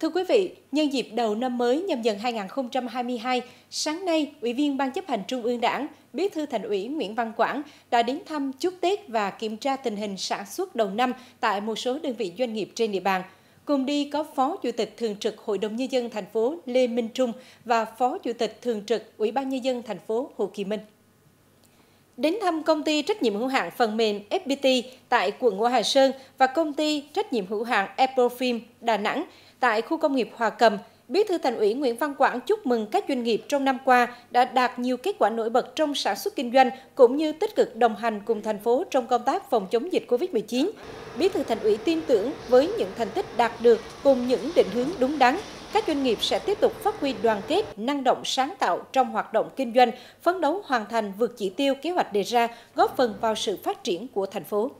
Thưa quý vị, nhân dịp đầu năm mới nhâm dần 2022, sáng nay, Ủy viên Ban chấp hành Trung ương Đảng, Bí thư Thành ủy Nguyễn Văn Quảng đã đến thăm chúc Tết và kiểm tra tình hình sản xuất đầu năm tại một số đơn vị doanh nghiệp trên địa bàn. Cùng đi có Phó Chủ tịch Thường trực Hội đồng Nhân dân thành phố Lê Minh Trung và Phó Chủ tịch Thường trực Ủy ban Nhân dân thành phố Hồ Chí Minh đến thăm công ty trách nhiệm hữu hạn phần mềm FPT tại quận Ngô Hà Sơn và công ty trách nhiệm hữu hạn Aprofilm Đà Nẵng tại khu công nghiệp Hòa Cầm, Bí thư Thành ủy Nguyễn Văn Quảng chúc mừng các doanh nghiệp trong năm qua đã đạt nhiều kết quả nổi bật trong sản xuất kinh doanh cũng như tích cực đồng hành cùng thành phố trong công tác phòng chống dịch Covid-19. Bí thư Thành ủy tin tưởng với những thành tích đạt được cùng những định hướng đúng đắn, các doanh nghiệp sẽ tiếp tục phát huy đoàn kết, năng động sáng tạo trong hoạt động kinh doanh, phấn đấu hoàn thành vượt chỉ tiêu kế hoạch đề ra, góp phần vào sự phát triển của thành phố.